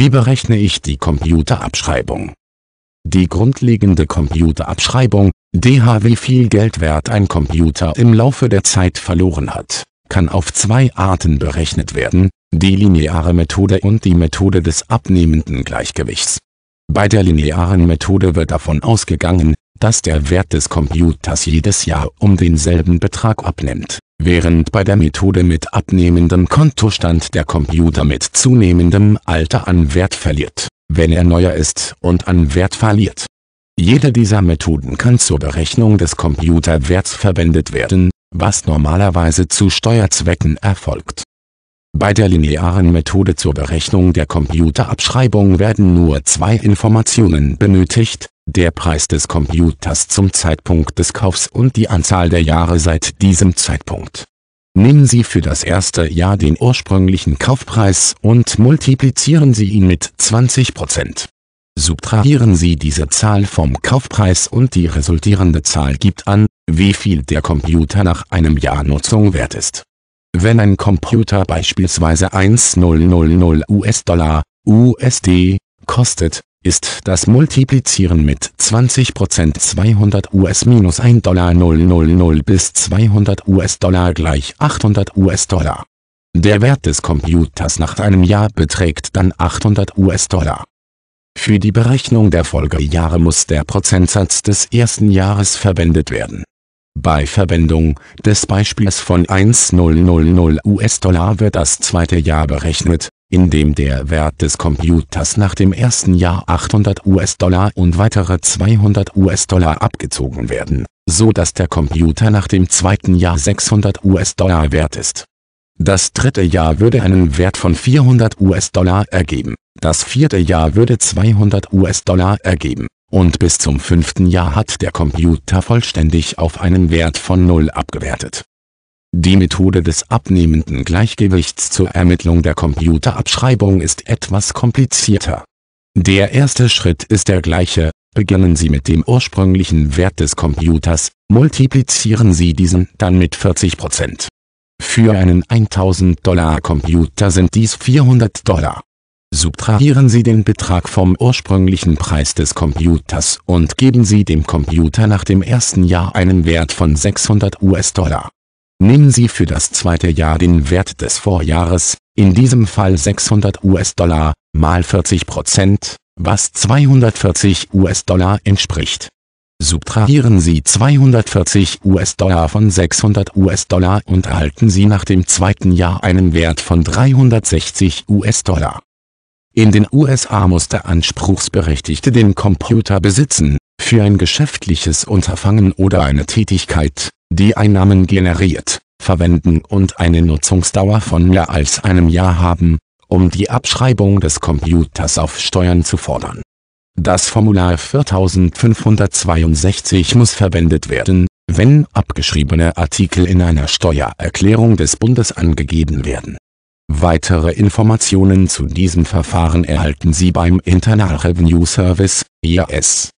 Wie berechne ich die Computerabschreibung? Die grundlegende Computerabschreibung, DH wie viel Geld wert ein Computer im Laufe der Zeit verloren hat, kann auf zwei Arten berechnet werden, die lineare Methode und die Methode des abnehmenden Gleichgewichts. Bei der linearen Methode wird davon ausgegangen, dass der Wert des Computers jedes Jahr um denselben Betrag abnimmt während bei der Methode mit abnehmendem Kontostand der Computer mit zunehmendem Alter an Wert verliert, wenn er neuer ist und an Wert verliert. Jede dieser Methoden kann zur Berechnung des Computerwerts verwendet werden, was normalerweise zu Steuerzwecken erfolgt bei der linearen Methode zur Berechnung der Computerabschreibung werden nur zwei Informationen benötigt, der Preis des Computers zum Zeitpunkt des Kaufs und die Anzahl der Jahre seit diesem Zeitpunkt. Nehmen Sie für das erste Jahr den ursprünglichen Kaufpreis und multiplizieren Sie ihn mit 20%. Subtrahieren Sie diese Zahl vom Kaufpreis und die resultierende Zahl gibt an, wie viel der Computer nach einem Jahr Nutzung wert ist wenn ein Computer beispielsweise 1000 US-Dollar, USD, kostet, ist das Multiplizieren mit 20% 200 US minus 1 Dollar 000 bis 200 US-Dollar gleich 800 US-Dollar. Der Wert des Computers nach einem Jahr beträgt dann 800 US-Dollar. Für die Berechnung der Folgejahre muss der Prozentsatz des ersten Jahres verwendet werden bei Verwendung des Beispiels von 1000 US-Dollar wird das zweite Jahr berechnet, in dem der Wert des Computers nach dem ersten Jahr 800 US-Dollar und weitere 200 US-Dollar abgezogen werden, so dass der Computer nach dem zweiten Jahr 600 US-Dollar wert ist. Das dritte Jahr würde einen Wert von 400 US-Dollar ergeben, das vierte Jahr würde 200 US-Dollar ergeben und bis zum fünften Jahr hat der Computer vollständig auf einen Wert von 0 abgewertet. Die Methode des abnehmenden Gleichgewichts zur Ermittlung der Computerabschreibung ist etwas komplizierter. Der erste Schritt ist der gleiche, beginnen Sie mit dem ursprünglichen Wert des Computers, multiplizieren Sie diesen dann mit 40%. Für einen 1000 Dollar Computer sind dies 400 Dollar subtrahieren Sie den Betrag vom ursprünglichen Preis des Computers und geben Sie dem Computer nach dem ersten Jahr einen Wert von 600 US-Dollar. Nehmen Sie für das zweite Jahr den Wert des Vorjahres, in diesem Fall 600 US-Dollar, mal 40 Prozent, was 240 US-Dollar entspricht. Subtrahieren Sie 240 US-Dollar von 600 US-Dollar und erhalten Sie nach dem zweiten Jahr einen Wert von 360 US-Dollar. In den USA muss der Anspruchsberechtigte den Computer besitzen, für ein geschäftliches Unterfangen oder eine Tätigkeit, die Einnahmen generiert, verwenden und eine Nutzungsdauer von mehr als einem Jahr haben, um die Abschreibung des Computers auf Steuern zu fordern. Das Formular 4562 muss verwendet werden, wenn abgeschriebene Artikel in einer Steuererklärung des Bundes angegeben werden Weitere Informationen zu diesem Verfahren erhalten Sie beim Internal Revenue Service (IRS